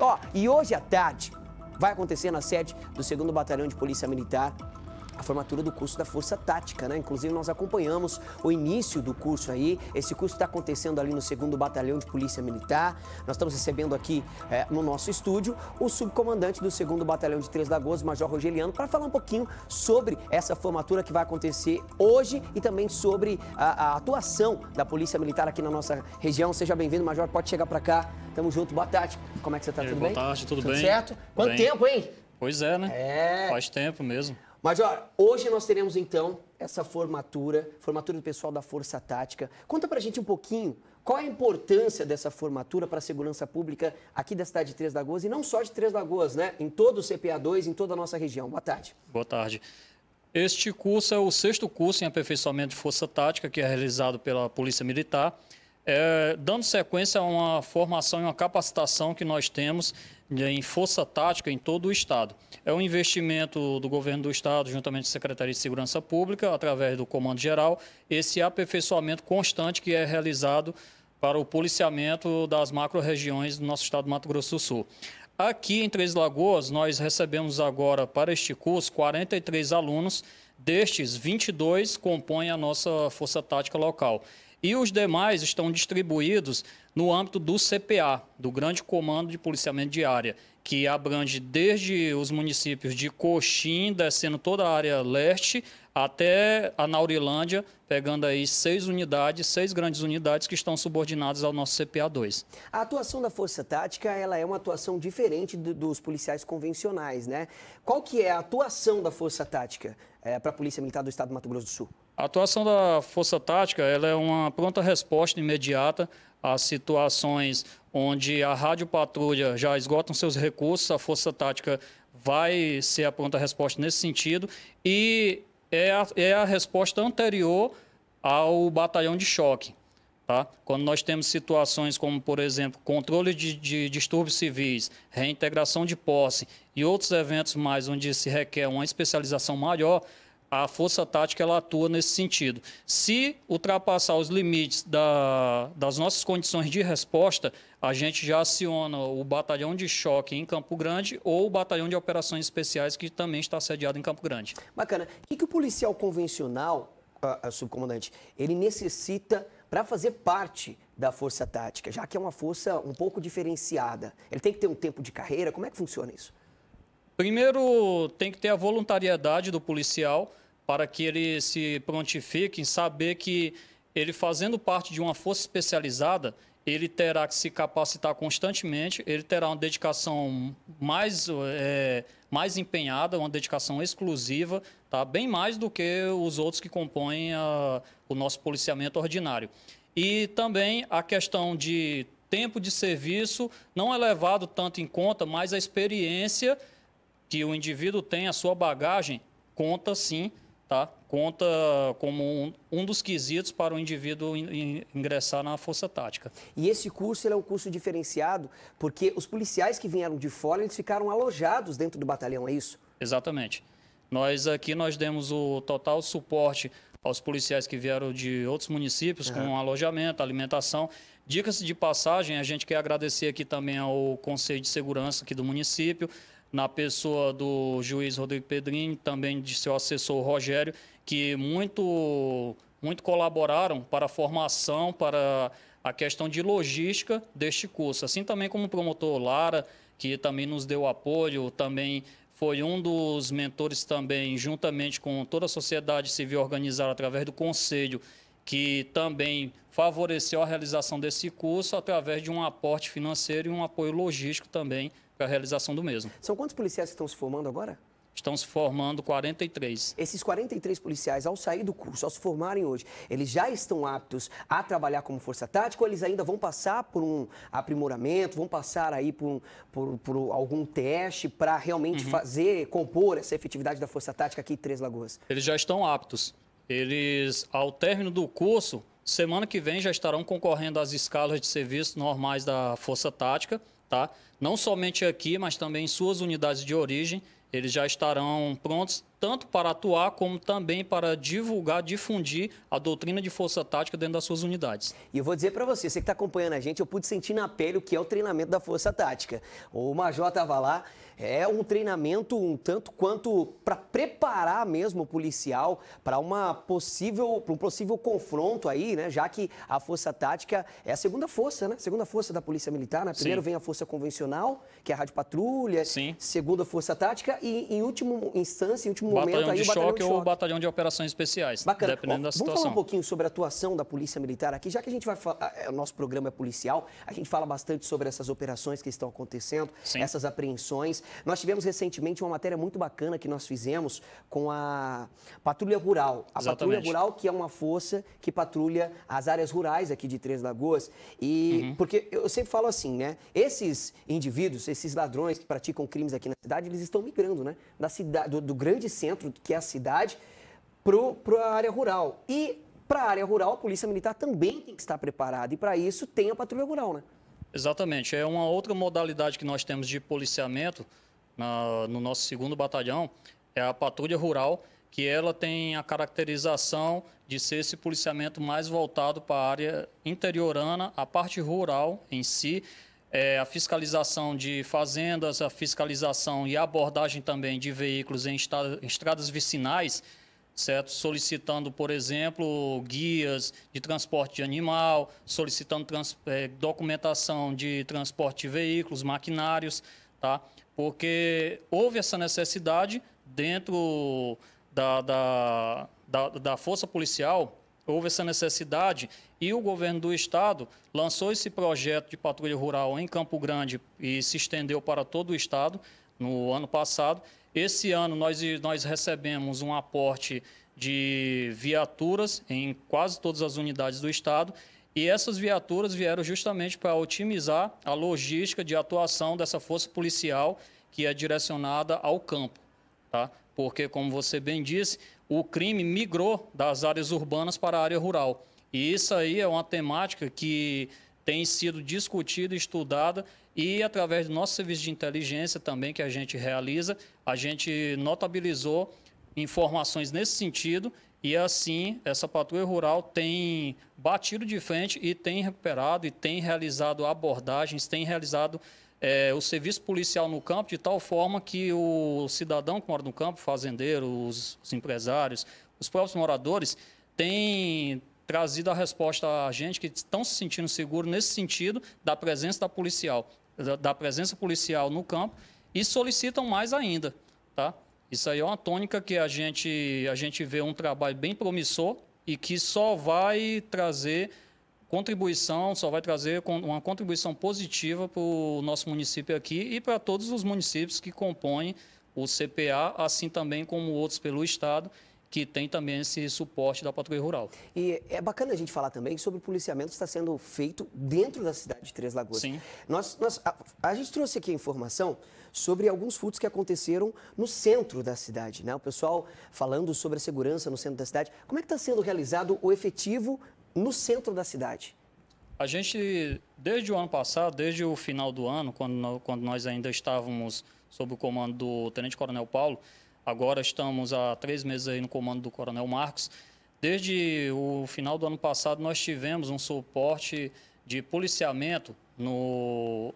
Ó, e hoje à tarde vai acontecer na sede do 2 Batalhão de Polícia Militar a formatura do curso da Força Tática, né? Inclusive nós acompanhamos o início do curso aí. Esse curso está acontecendo ali no 2 Batalhão de Polícia Militar. Nós estamos recebendo aqui é, no nosso estúdio o subcomandante do 2 Batalhão de Três Lagoas, Major Rogeliano, para falar um pouquinho sobre essa formatura que vai acontecer hoje e também sobre a, a atuação da Polícia Militar aqui na nossa região. Seja bem-vindo, Major. Pode chegar para cá. Tamo junto. Boa tarde. Como é que você está? Tudo boa bem? Boa tarde, tudo, tudo bem? certo? Quanto bem. tempo, hein? Pois é, né? É. Faz tempo mesmo. Mas hoje nós teremos então essa formatura, formatura do pessoal da Força Tática. Conta pra gente um pouquinho qual a importância dessa formatura para a segurança pública aqui da cidade de Três Lagoas e não só de Três Lagoas, né? Em todo o CPA2, em toda a nossa região. Boa tarde. Boa tarde. Este curso é o sexto curso em aperfeiçoamento de força tática que é realizado pela Polícia Militar é, dando sequência a uma formação e uma capacitação que nós temos em força tática em todo o Estado. É um investimento do governo do Estado, juntamente com a Secretaria de Segurança Pública, através do Comando Geral, esse aperfeiçoamento constante que é realizado para o policiamento das macro-regiões do nosso estado do Mato Grosso do Sul. Aqui em Três Lagoas, nós recebemos agora para este curso 43 alunos, destes 22 compõem a nossa força tática local e os demais estão distribuídos no âmbito do CPA, do Grande Comando de Policiamento de Área, que abrange desde os municípios de Coxim, descendo toda a área leste, até a Naurilândia, pegando aí seis unidades, seis grandes unidades que estão subordinadas ao nosso CPA2. A atuação da Força Tática, ela é uma atuação diferente do, dos policiais convencionais, né? Qual que é a atuação da Força Tática é, eh, para a Polícia Militar do Estado do Mato Grosso do Sul? A atuação da Força Tática ela é uma pronta resposta imediata a situações onde a Rádio Patrulha já esgotam seus recursos, a Força Tática vai ser a pronta resposta nesse sentido e é a, é a resposta anterior ao batalhão de choque. Tá? Quando nós temos situações como, por exemplo, controle de, de, distúrbios civis, reintegração de posse e outros eventos mais onde se requer uma especialização maior, a força tática ela atua nesse sentido. Se ultrapassar os limites da, das nossas condições de resposta, a gente já aciona o batalhão de choque em Campo Grande ou o batalhão de operações especiais que também está sediado em Campo Grande. Bacana. O que, o policial convencional, a, a subcomandante, ele necessita para fazer parte da força tática, já que é uma força um pouco diferenciada? Ele tem que ter um tempo de carreira? Como é que funciona isso? Primeiro, tem que ter a voluntariedade do policial para que ele se prontifique em saber que ele fazendo parte de uma força especializada, ele terá que se capacitar constantemente, ele terá uma dedicação mais, é, mais empenhada, uma dedicação exclusiva, tá? bem mais do que os outros que compõem a, o nosso policiamento ordinário. E também a questão de tempo de serviço não é levado tanto em conta, mas a experiência que o indivíduo tem a sua bagagem conta sim, tá? Conta como um, um dos quesitos para o indivíduo in, in, ingressar na força tática. E esse curso ele é um curso diferenciado porque os policiais que vieram de fora eles ficaram alojados dentro do batalhão, é isso? Exatamente. Nós aqui nós demos o total suporte aos policiais que vieram de outros municípios, uhum. com alojamento, alimentação. Dicas de passagem, a gente quer agradecer aqui também ao Conselho de Segurança aqui do município, na pessoa do juiz Rodrigo Pedrinho, também de seu assessor Rogério, que muito, muito colaboraram para a formação, para a questão de logística deste curso. Assim também como o promotor Lara, que também nos deu apoio, também foi um dos mentores também, juntamente com toda a sociedade civil organizada através do conselho, que também favoreceu a realização desse curso através de um aporte financeiro e um apoio logístico também para a realização do mesmo. São quantos policiais que estão se formando agora? Estão se formando 43. Esses 43 policiais, ao sair do curso, ao se formarem hoje, eles já estão aptos a trabalhar como força tática ou eles ainda vão passar por um aprimoramento, vão passar aí por, por, por algum teste para realmente uhum. fazer, compor essa efetividade da força tática aqui em Três Lagoas? Eles já estão aptos. Eles, ao término do curso, semana que vem já estarão concorrendo às escalas de serviço normais da força tática, tá? não somente aqui, mas também em suas unidades de origem. Eles já estarão prontos tanto para atuar como também para divulgar, difundir a doutrina de força tática dentro das suas unidades. E eu vou dizer para você, você que está acompanhando a gente, eu pude sentir na pele o que é o treinamento da força tática. O Major estava lá, é um treinamento um tanto quanto para preparar mesmo o policial para uma possível, um possível confronto aí, né? Já que a força tática é a segunda força, né? Segunda força da polícia militar, né? Primeiro Sim. vem a força convencional Nacional, que é a Rádio Patrulha, Sim. Segunda Força Tática e, em último instância, em último batalhão momento, aí, o Batalhão de Choque. ou o Batalhão de Operações Especiais, Bacana. dependendo Ó, da situação. Vamos falar um pouquinho sobre a atuação da Polícia Militar aqui, já que a gente vai falar, é, o nosso programa é policial, a gente fala bastante sobre essas operações que estão acontecendo, Sim. essas apreensões. Nós tivemos recentemente uma matéria muito bacana que nós fizemos com a Patrulha Rural. A Exatamente. Patrulha Rural, que é uma força que patrulha as áreas rurais aqui de Três Lagoas. E uhum. porque eu sempre falo assim, né? Esses indivíduos, esses ladrões que praticam crimes aqui na cidade, eles estão migrando, né? Da cidade, do, do grande centro, que é a cidade, para a área rural. E para a área rural, a Polícia Militar também tem que estar preparada. E para isso tem a patrulha rural, né? Exatamente. É uma outra modalidade que nós temos de policiamento na, no nosso segundo batalhão, é a patrulha rural, que ela tem a caracterização de ser esse policiamento mais voltado para a área interiorana, a parte rural em si, é, a fiscalização de fazendas, a fiscalização e abordagem também de veículos em, estradas vicinais, certo? Solicitando, por exemplo, guias de transporte de animal, solicitando trans, é, documentação de transporte de veículos, maquinários, tá? Porque houve essa necessidade dentro da, da, da, da força policial houve essa necessidade e o governo do estado lançou esse projeto de patrulha rural em Campo Grande e se estendeu para todo o estado no ano passado. Esse ano nós, nós recebemos um aporte de viaturas em quase todas as unidades do estado e essas viaturas vieram justamente para otimizar a logística de atuação dessa força policial que é direcionada ao campo. Tá? Porque, como você bem disse, o crime migrou das áreas urbanas para a área rural. E isso aí é uma temática que tem sido discutida, estudada e através do nosso serviço de inteligência também que a gente realiza, a gente notabilizou informações nesse sentido e assim essa patrulha rural tem batido de frente e tem recuperado e tem realizado abordagens, tem realizado é, o serviço policial no campo de tal forma que o cidadão que mora no campo, fazendeiro, os, os empresários, os próprios moradores, têm trazido a resposta a gente que estão se sentindo seguros nesse sentido da presença da policial, da, da presença policial no campo e solicitam mais ainda, tá? Isso aí é uma tônica que a gente a gente vê um trabalho bem promissor e que só vai trazer contribuição, só vai trazer uma contribuição positiva para o nosso município aqui e para todos os municípios que compõem o CPA, assim também como outros pelo Estado, que tem também esse suporte da patrulha rural. E é bacana a gente falar também sobre o policiamento que está sendo feito dentro da cidade de Três Lagoas. Sim. Nós, nós a, a, gente trouxe aqui a informação sobre alguns furtos que aconteceram no centro da cidade, né? O pessoal falando sobre a segurança no centro da cidade. Como é que está sendo realizado o efetivo no centro da cidade? A gente, desde o ano passado, desde o final do ano, quando, nós ainda estávamos sob o comando do Tenente Coronel Paulo, agora estamos há três meses aí no comando do Coronel Marcos. Desde o final do ano passado, nós tivemos um suporte de policiamento no,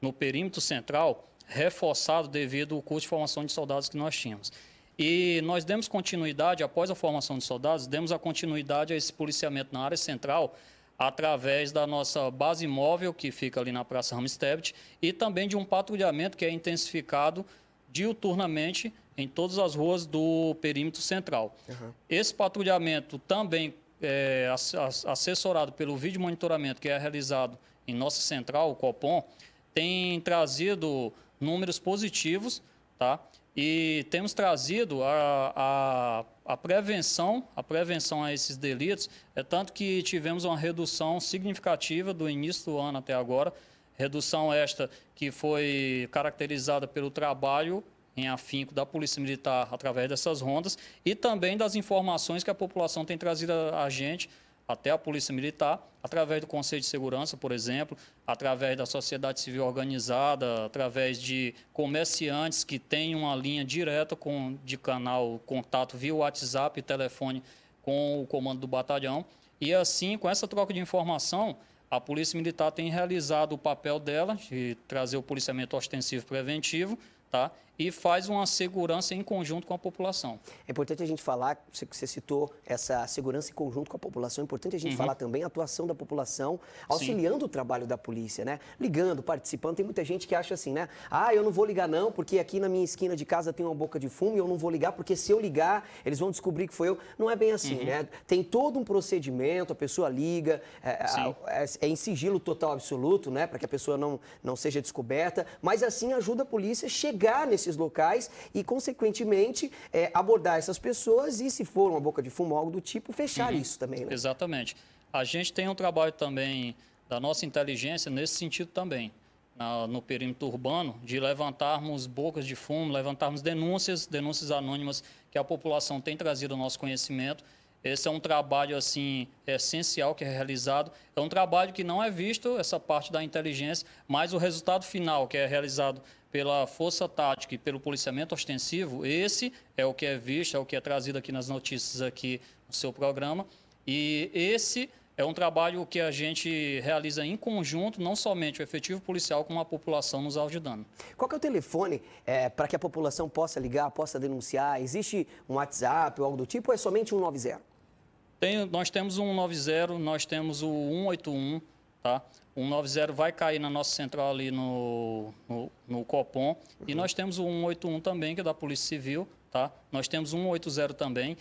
no perímetro central reforçado devido ao curso de formação de soldados que nós tínhamos. E nós demos continuidade, após a formação de soldados, demos a continuidade a esse policiamento na área central, através da nossa base móvel, que fica ali na Praça Ramstedt, e também de um patrulhamento que é intensificado diuturnamente em todas as ruas do perímetro central. Uhum. Esse patrulhamento também é assessorado pelo vídeo monitoramento que é realizado em nossa central, o Copom, tem trazido números positivos, tá? E temos trazido a, a, a prevenção, a prevenção a esses delitos, é tanto que tivemos uma redução significativa do início do ano até agora, redução esta que foi caracterizada pelo trabalho em afinco da Polícia Militar através dessas rondas e também das informações que a população tem trazido a gente até a Polícia Militar, através do Conselho de Segurança, por exemplo, através da sociedade civil organizada, através de comerciantes que têm uma linha direta com, de canal contato via WhatsApp e telefone com o comando do batalhão. E assim, com essa troca de informação, a Polícia Militar tem realizado o papel dela de trazer o policiamento ostensivo preventivo tá? E faz uma segurança em conjunto com a população. É importante a gente falar, você citou essa segurança em conjunto com a população, é importante a gente uhum. falar também a atuação da população auxiliando Sim. o trabalho da polícia, né? Ligando, participando. Tem muita gente que acha assim, né? Ah, eu não vou ligar não, porque aqui na minha esquina de casa tem uma boca de fumo e eu não vou ligar, porque se eu ligar, eles vão descobrir que foi eu. Não é bem assim, uhum. né? Tem todo um procedimento, a pessoa liga, é, é, é em sigilo total absoluto, né? Para que a pessoa não, não seja descoberta, mas assim ajuda a polícia a chegar chegar nesses locais e, consequentemente, é, abordar essas pessoas e, se for uma boca de fumo, algo do tipo, fechar uhum. isso também. Né? Exatamente. A gente tem um trabalho também da nossa inteligência nesse sentido também, na, no perímetro urbano, de levantarmos bocas de fumo, levantarmos denúncias, denúncias anônimas que a população tem trazido ao nosso conhecimento esse é um trabalho assim essencial que é realizado. É um trabalho que não é visto essa parte da inteligência, mas o resultado final que é realizado pela força tática e pelo policiamento ostensivo, esse é o que é visto, é o que é trazido aqui nas notícias aqui no seu programa. E esse é um trabalho que a gente realiza em conjunto, não somente o efetivo policial, como a população nos ajudando. Qual é o telefone é, para que a população possa ligar, possa denunciar? Existe um WhatsApp ou algo do tipo ou é somente 190? Tem, nós temos o 190, nós temos o 181, tá? O 190 vai cair na nossa central ali no, no, no Copom. Uhum. E nós temos o 181 também, que é da Polícia Civil, tá? Nós temos o 180 também.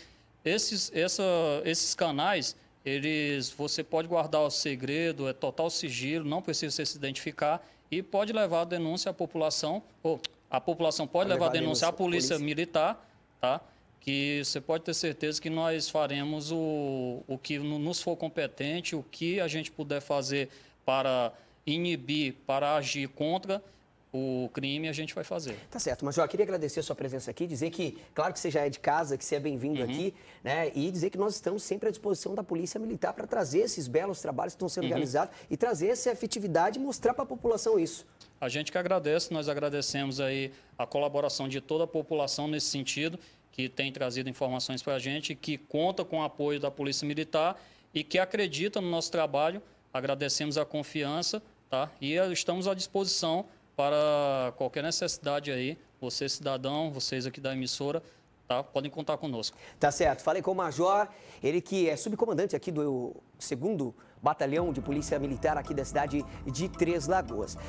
Esses, essa, esses canais, eles você pode guardar o segredo, é total sigilo, não precisa você se identificar e pode levar a denúncia à população, ou a população pode levar, levar a denúncia à polícia, polícia, militar, tá? que você pode ter certeza que nós faremos o, o que nos for competente, o que a gente puder fazer para inibir, para agir contra o crime, a gente vai fazer. Tá certo, mas eu queria agradecer a sua presença aqui, dizer que, claro que você já é de casa, que você é bem-vindo uhum. aqui, né? E dizer que nós estamos sempre à disposição da Polícia Militar para trazer esses belos trabalhos que estão sendo uhum. realizados e trazer essa efetividade e mostrar para a população isso. A gente que agradece, nós agradecemos aí a colaboração de toda a população nesse sentido que tem trazido informações para a gente, que conta com o apoio da Polícia Militar e que acredita no nosso trabalho. Agradecemos a confiança tá? e estamos à disposição para qualquer necessidade aí. Você, cidadão, vocês aqui da emissora, tá? podem contar conosco. Tá certo. Falei com o Major, ele que é subcomandante aqui do segundo Batalhão de Polícia Militar aqui da cidade de Três Lagoas.